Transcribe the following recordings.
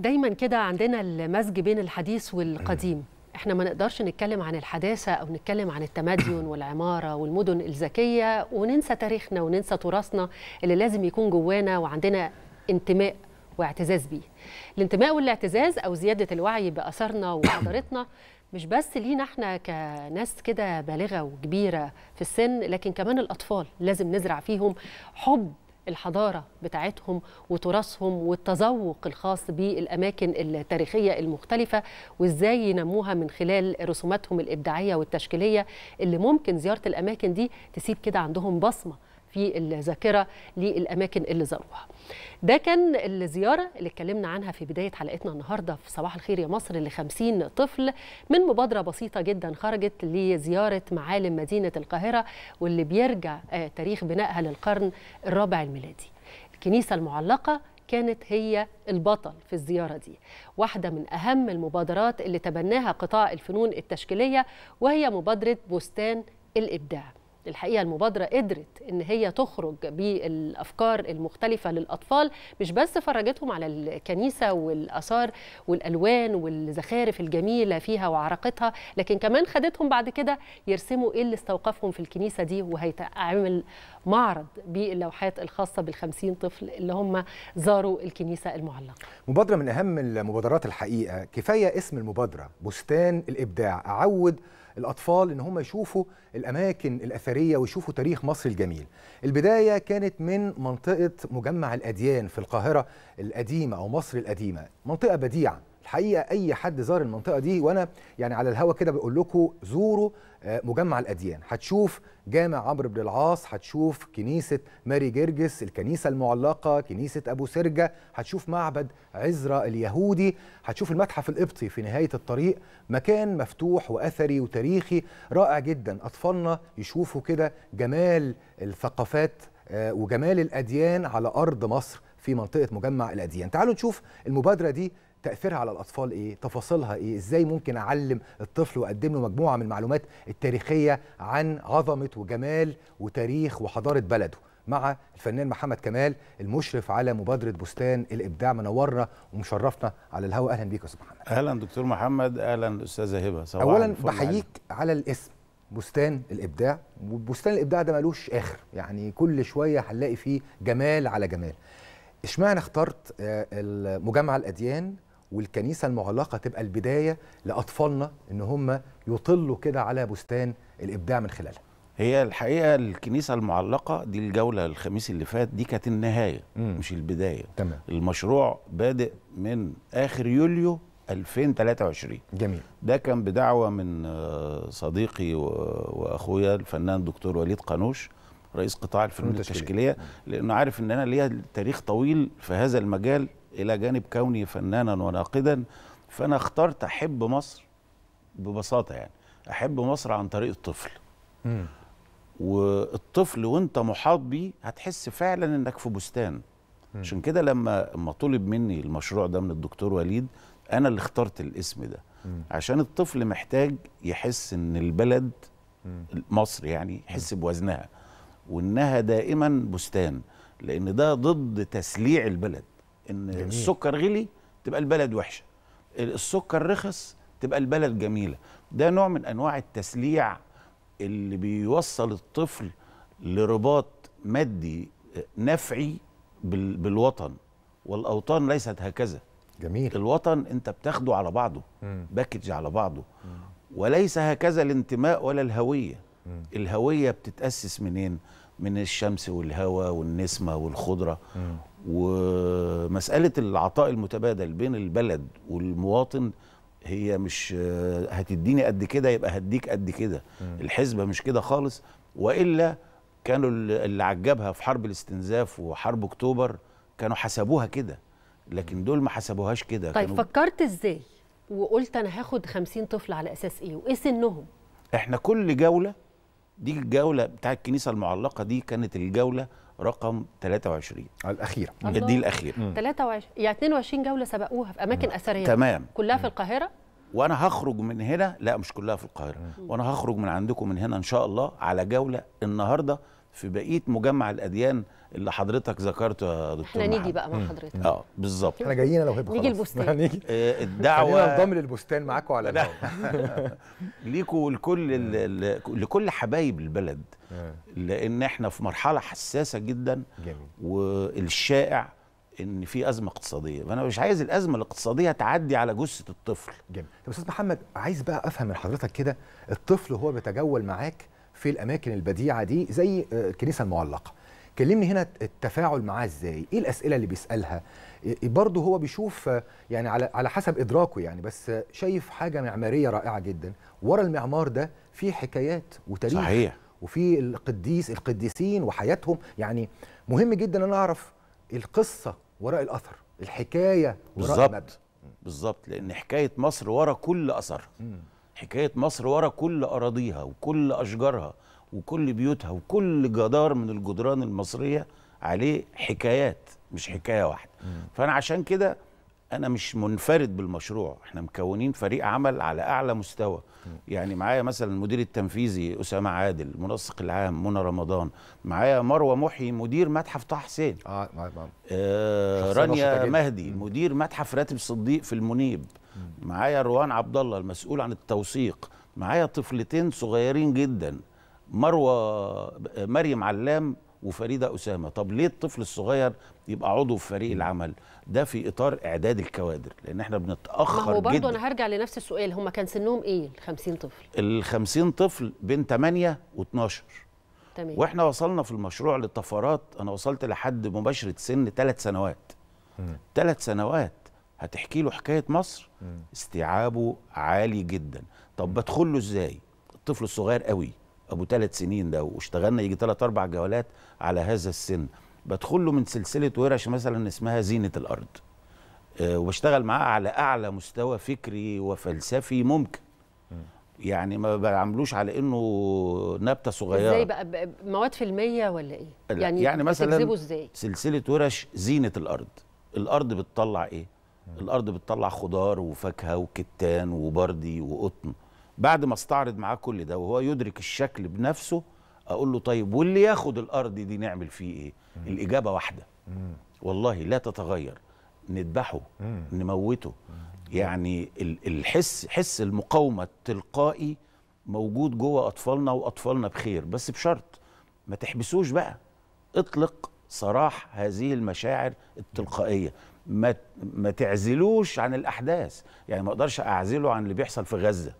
دايما كده عندنا المزج بين الحديث والقديم احنا ما نقدرش نتكلم عن الحداثه او نتكلم عن التمدن والعماره والمدن الذكيه وننسى تاريخنا وننسى تراثنا اللي لازم يكون جوانا وعندنا انتماء واعتزاز بيه الانتماء والاعتزاز او زياده الوعي باثارنا وحضارتنا مش بس لينا احنا كناس كده بالغه وكبيره في السن لكن كمان الاطفال لازم نزرع فيهم حب الحضارة بتاعتهم وتراثهم والتذوق الخاص بالأماكن التاريخية المختلفة وإزاي ينموها من خلال رسوماتهم الإبداعية والتشكيلية اللي ممكن زيارة الأماكن دي تسيب كده عندهم بصمة في الذاكره للاماكن اللي زاروها. ده كان الزياره اللي اتكلمنا عنها في بدايه حلقتنا النهارده في صباح الخير يا مصر ل 50 طفل من مبادره بسيطه جدا خرجت لزياره معالم مدينه القاهره واللي بيرجع آه، تاريخ بنائها للقرن الرابع الميلادي. الكنيسه المعلقه كانت هي البطل في الزيارة دي واحدة من أهم المبادرات اللي تبناها قطاع الفنون التشكيلية وهي مبادرة بستان الإبداع الحقيقه المبادره قدرت ان هي تخرج بالافكار المختلفه للاطفال مش بس فرجتهم على الكنيسه والاثار والالوان والزخارف الجميله فيها وعراقتها لكن كمان خدتهم بعد كده يرسموا ايه اللي استوقفهم في الكنيسه دي وهيتعمل معرض باللوحات الخاصه بال50 طفل اللي هم زاروا الكنيسه المعلقه مبادره من اهم المبادرات الحقيقه كفايه اسم المبادره بستان الابداع اعود الاطفال ان هم يشوفوا الاماكن الاثريه ويشوفوا تاريخ مصر الجميل البدايه كانت من منطقه مجمع الاديان في القاهره القديمه او مصر القديمه منطقه بديعه الحقيقه اي حد زار المنطقه دي وانا يعني على الهوا كده بقول لكم زوروا آه، مجمع الاديان هتشوف جامع عمرو بن العاص هتشوف كنيسه ماري جرجس الكنيسه المعلقه كنيسه ابو سرجه هتشوف معبد عزرا اليهودي هتشوف المتحف القبطي في نهايه الطريق مكان مفتوح واثري وتاريخي رائع جدا اطفالنا يشوفوا كده جمال الثقافات آه، وجمال الاديان على ارض مصر في منطقه مجمع الاديان تعالوا نشوف المبادره دي تاثيرها على الاطفال ايه تفاصيلها ايه ازاي ممكن اعلم الطفل واقدم له مجموعه من المعلومات التاريخيه عن عظمه وجمال وتاريخ وحضاره بلده مع الفنان محمد كمال المشرف على مبادره بستان الابداع منورنا ومشرفنا على الهواء اهلا بيك يا استاذ محمد اهلا دكتور محمد اهلا استاذه هبه اولا بحييك على الاسم بستان الابداع وبستان الابداع ده ملوش اخر يعني كل شويه هنلاقي فيه جمال على جمال اشمعنى اخترت آه، مجمع الاديان والكنيسه المعلقه تبقى البدايه لاطفالنا ان هم يطلوا كده على بستان الابداع من خلالها هي الحقيقه الكنيسه المعلقه دي الجوله الخميس اللي فات دي كانت النهايه مم. مش البدايه تمام. المشروع بادئ من اخر يوليو 2023 جميل ده كان بدعوه من آه، صديقي واخويا الفنان دكتور وليد قانوش. رئيس قطاع الفنون التشكيليه لانه عارف ان انا ليا تاريخ طويل في هذا المجال الى جانب كوني فنانا وناقدا فانا اخترت احب مصر ببساطه يعني احب مصر عن طريق الطفل م. والطفل وانت محاط بيه هتحس فعلا انك في بستان عشان كده لما لما طلب مني المشروع ده من الدكتور وليد انا اللي اخترت الاسم ده م. عشان الطفل محتاج يحس ان البلد مصر يعني يحس بوزنها وانها دائما بستان لان ده ضد تسليع البلد ان جميل. السكر غلي تبقى البلد وحشه السكر رخص تبقى البلد جميله ده نوع من انواع التسليع اللي بيوصل الطفل لرباط مادي نفعي بالوطن والاوطان ليست هكذا جميل الوطن انت بتاخده على بعضه باكج على بعضه مم. وليس هكذا الانتماء ولا الهويه مم. الهويه بتتاسس منين من الشمس والهواء والنسمة والخضرة ومسألة العطاء المتبادل بين البلد والمواطن هي مش آه، هتديني قد كده يبقى هديك قد كده الحسبة مش كده خالص وإلا كانوا اللي عجبها في حرب الاستنزاف وحرب أكتوبر كانوا حسبوها كده لكن دول ما حسبوهاش كده طيب كانوا... فكرت إزاي وقلت أنا هاخد 50 طفل على أساس إيه وإيه سنهم إحنا كل جولة دي الجوله بتاع الكنيسه المعلقه دي كانت الجوله رقم 23 الاخيره الله. دي الاخيره 23 يعني 22 جوله سبقوها في اماكن اثريه تمام كلها في القاهره وانا هخرج من هنا لا مش كلها في القاهره مم. وانا هخرج من عندكم من هنا ان شاء الله على جوله النهارده في بقيه مجمع الاديان اللي حضرتك ذكرته يا دكتور احنا نيجي بقى مع حضرتك اه بالظبط احنا جايين لو هيبقى نيجي البستان آه، الدعوه خلينا نضم للبستان معاكم على الهواء ليكوا لكل لكل حبايب البلد لان احنا في مرحله حساسه جدا والشائع ان في ازمه اقتصاديه فانا مش عايز الازمه الاقتصاديه تعدي على جثه الطفل جميل طب استاذ محمد عايز بقى افهم من حضرتك كده الطفل وهو بيتجول معاك في الاماكن البديعه دي زي آه، الكنيسه المعلقه كلمني هنا التفاعل معاه ازاي ايه الاسئله اللي بيسالها إيه، إيه، برضه هو بيشوف آه، يعني على على حسب ادراكه يعني بس آه، شايف حاجه معماريه رائعه جدا ورا المعمار ده في حكايات وتاريخ صحيح وفي القديس القديسين وحياتهم يعني مهم جدا ان اعرف القصه وراء الاثر الحكايه وراء بالظبط بالظبط لان حكايه مصر ورا كل اثرها حكايه مصر ورا كل اراضيها وكل اشجارها وكل بيوتها وكل جدار من الجدران المصريه عليه حكايات مش حكايه واحده فانا عشان كده انا مش منفرد بالمشروع احنا مكونين فريق عمل على اعلى مستوى يعني معايا مثلا المدير التنفيذي اسامه عادل المنسق العام منى رمضان معايا مروه محي مدير متحف طه حسين اه, آه رانيا مهدي مدير متحف راتب صديق في المنيب معايا روان عبد الله المسؤول عن التوثيق معايا طفلتين صغيرين جدا مروه مريم علام وفريده اسامه طب ليه الطفل الصغير يبقى عضو في فريق العمل ده في اطار اعداد الكوادر لان احنا بنتاخر ما هو برضه انا هرجع لنفس السؤال هم كان سنهم ايه ال 50 طفل ال 50 طفل بين 8 و12 تمام واحنا وصلنا في المشروع لطفرات انا وصلت لحد مباشره سن ثلاث سنوات ثلاث سنوات هتحكي له حكايه مصر استيعابه عالي جدا طب بدخله ازاي الطفل الصغير قوي ابو ثلاث سنين ده واشتغلنا يجي ثلاث اربع جولات على هذا السن بدخله من سلسله ورش مثلا اسمها زينه الارض أه وبشتغل معاه على اعلى مستوى فكري وفلسفي ممكن يعني ما بعملوش على انه نبته صغيره ازاي بقى مواد في الميه ولا ايه يعني يعني مثلا ازاي سلسله ورش زينه الارض الارض بتطلع ايه الارض بتطلع خضار وفاكهه وكتان وبردي وقطن بعد ما استعرض معاه كل ده وهو يدرك الشكل بنفسه اقول له طيب واللي ياخد الارض دي نعمل فيه ايه مم. الاجابه واحده مم. والله لا تتغير نذبحه نموته مم. يعني الحس حس المقاومه التلقائي موجود جوه اطفالنا واطفالنا بخير بس بشرط ما تحبسوش بقى اطلق سراح هذه المشاعر التلقائيه ما ما تعزلوش عن الاحداث يعني ما اقدرش اعزله عن اللي بيحصل في غزه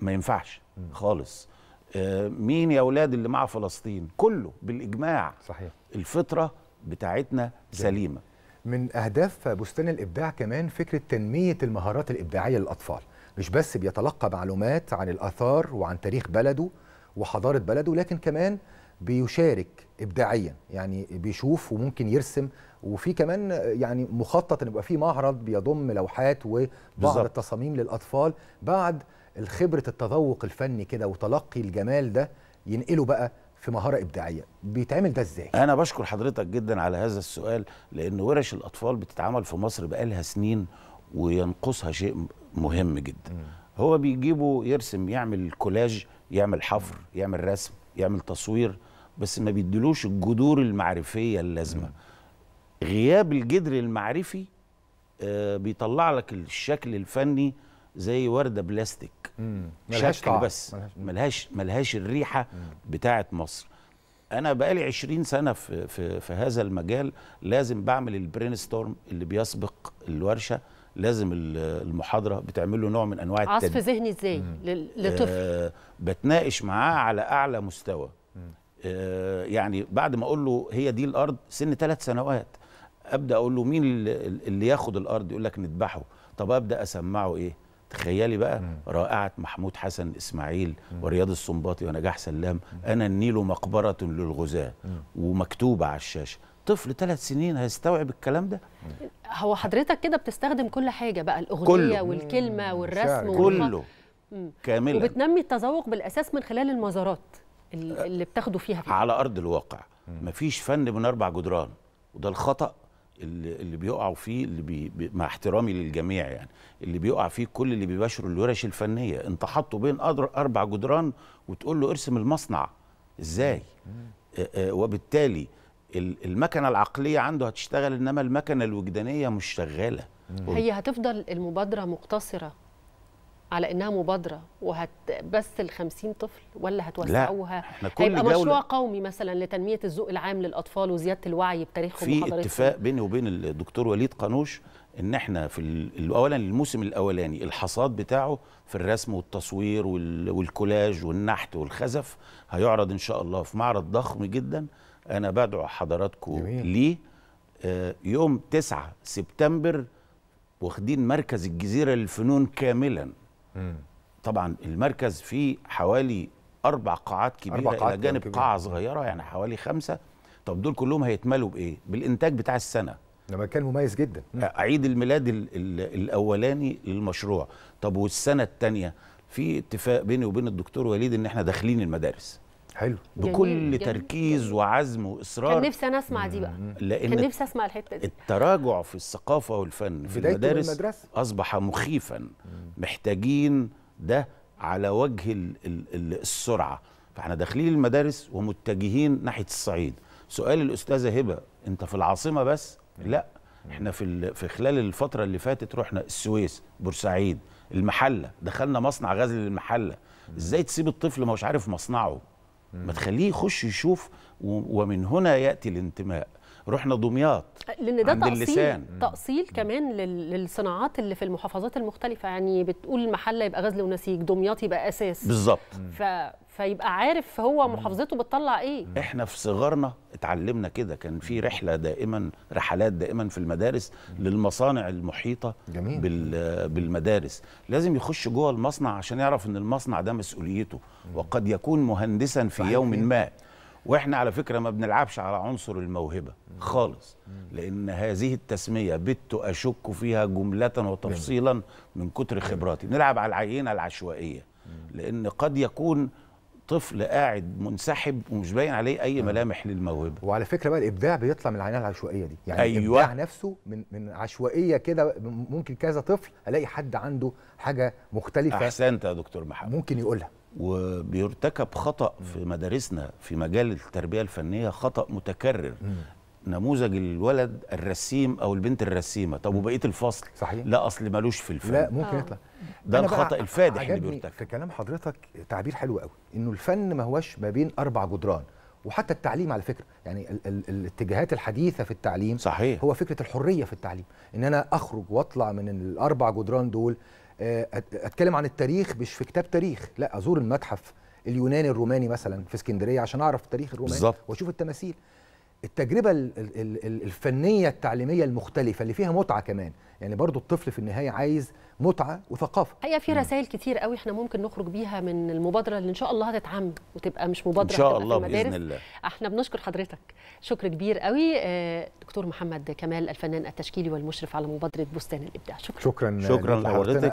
ما ينفعش خالص آه، مين يا اولاد اللي مع فلسطين كله بالاجماع صحيح الفطره بتاعتنا سليمه من اهداف بستان الابداع كمان فكره تنميه المهارات الابداعيه للاطفال مش بس بيتلقى معلومات عن الاثار وعن تاريخ بلده وحضاره بلده لكن كمان بيشارك ابداعيا يعني بيشوف وممكن يرسم وفي كمان يعني مخطط ان يبقى في معرض بيضم لوحات وبعض التصاميم للاطفال بعد الخبره التذوق الفني كده وتلقي الجمال ده ينقله بقى في مهاره ابداعيه بيتعمل ده ازاي انا بشكر حضرتك جدا على هذا السؤال لان ورش الاطفال بتتعمل في مصر بقالها سنين وينقصها شيء مهم جدا م. هو بيجيبه يرسم يعمل كولاج يعمل حفر يعمل رسم يعمل تصوير بس ما بيدلوش الجذور المعرفيه اللازمه غياب الجذر المعرفي آه، بيطلع لك الشكل الفني زي ورده بلاستيك مم. ملهاش شكل بس ملهاش ملهاش, الريحه بتاعه مصر انا بقالي 20 سنه في في في هذا المجال لازم بعمل البرين ستورم اللي بيسبق الورشه لازم المحاضره بتعمل له نوع من انواع التدريب عصف ذهني ازاي للطفل آه بتناقش معاه على اعلى مستوى مم. آه، يعني بعد ما اقول له هي دي الارض سن ثلاث سنوات ابدا اقول له مين اللي ياخد الارض يقول لك نذبحه طب ابدا اسمعه ايه تخيلي بقى مم. رائعه محمود حسن اسماعيل مم. ورياض السنباطي ونجاح سلام مم. انا النيل مقبره للغزاه ومكتوبه على الشاشه طفل ثلاث سنين هيستوعب الكلام ده هو حضرتك كده بتستخدم كل حاجه بقى الاغنيه كله. والكلمه والرسم كله كاملة وبتنمي التذوق بالاساس من خلال المزارات اللي بتاخده فيها فيه. على ارض الواقع مفيش فن من اربع جدران وده الخطا اللي, اللي بيقعوا فيه اللي بي مع احترامي للجميع يعني اللي بيقع فيه كل اللي بيباشروا الورش الفنيه انت حاطه بين اربع جدران وتقول له ارسم المصنع ازاي آه، آه، وبالتالي المكنه العقليه عنده هتشتغل انما المكنه الوجدانيه مش شغاله هي هتفضل المبادره مقتصره على انها مبادره وهت بس ال 50 طفل ولا هتوسعوها؟ لا احنا كل هيبقى جولة مشروع قومي مثلا لتنميه الذوق العام للاطفال وزياده الوعي بتاريخهم في اتفاق بيني وبين الدكتور وليد قانوش ان احنا في اولا الموسم الاولاني الحصاد بتاعه في الرسم والتصوير والكولاج والنحت والخزف هيعرض ان شاء الله في معرض ضخم جدا انا بدعو حضراتكم ليه آه، يوم 9 سبتمبر واخدين مركز الجزيره للفنون كاملا مم. طبعا المركز فيه حوالي اربع قاعات كبيره أربع قاعات الى جانب قاعه صغيره يعني حوالي خمسه طب دول كلهم هيتملوا بايه بالانتاج بتاع السنه ده مكان مميز جدا آه، عيد الميلاد الاولاني للمشروع طب والسنه الثانيه في اتفاق بيني وبين الدكتور وليد ان احنا داخلين المدارس حلو بكل جميل. تركيز جميل. وعزم واصرار كان نفسي انا اسمع دي بقى لان كان نفسي اسمع الحته دي التراجع في الثقافه والفن في المدارس اصبح مخيفا محتاجين ده على وجه الـ الـ السرعه فاحنا داخلين المدارس ومتجهين ناحيه الصعيد سؤال الاستاذه هبه انت في العاصمه بس لا احنا في في خلال الفتره اللي فاتت رحنا السويس بورسعيد المحله دخلنا مصنع غزل للمحله ازاي تسيب الطفل ما هوش عارف مصنعه ما تخليه يخش يشوف ومن هنا ياتي الانتماء رحنا دمياط لان ده عند تأصيل اللسان. تأصيل كمان للصناعات اللي في المحافظات المختلفه يعني بتقول المحله يبقى غزل ونسيج دمياط يبقى اساس بالظبط فيبقى عارف هو محافظته بتطلع ايه احنا في صغرنا اتعلمنا كده كان في رحله دائما رحلات دائما في المدارس للمصانع المحيطه جميل. بالمدارس لازم يخش جوه المصنع عشان يعرف ان المصنع ده مسؤوليته وقد يكون مهندسا في يوم ما واحنا على فكره ما بنلعبش على عنصر الموهبه خالص لان هذه التسميه بت اشك فيها جمله وتفصيلا من كتر خبراتي بنلعب على العينه العشوائيه لان قد يكون طفل قاعد منسحب ومش باين عليه اي آه. ملامح للموهبه وعلى فكره بقى الابداع بيطلع من العينات العشوائيه دي يعني أيوة. الابداع نفسه من من عشوائيه كده ممكن كذا طفل الاقي حد عنده حاجه مختلفه احسنت يا دكتور محمد ممكن يقولها وبيرتكب خطا في مدارسنا في مجال التربيه الفنيه خطا متكرر م. نموذج الولد الرسيم او البنت الرسيمه طب وبقيه الفصل صحيح لا اصل ملوش في الفن لا ممكن آه. يطلع ده الخطا الفادح اللي بيرتكب في كلام حضرتك تعبير حلو قوي انه الفن ما هوش ما بين اربع جدران وحتى التعليم على فكره يعني ال ال الاتجاهات الحديثه في التعليم صحيح. هو فكره الحريه في التعليم ان انا اخرج واطلع من الاربع جدران دول آه، اتكلم عن التاريخ مش في كتاب تاريخ لا ازور المتحف اليوناني الروماني مثلا في اسكندريه عشان اعرف التاريخ الروماني بالزبط. واشوف التماثيل التجربه الفنيه التعليميه المختلفه اللي فيها متعه كمان يعني برضو الطفل في النهايه عايز متعه وثقافه هي في رسائل كتير قوي احنا ممكن نخرج بيها من المبادره اللي ان شاء الله هتتعم وتبقى مش مبادره ان شاء الله باذن الله احنا بنشكر حضرتك شكر كبير قوي آه، دكتور محمد كمال الفنان التشكيلي والمشرف على مبادره بستان الابداع شكرا شكرا شكرا لحضرتك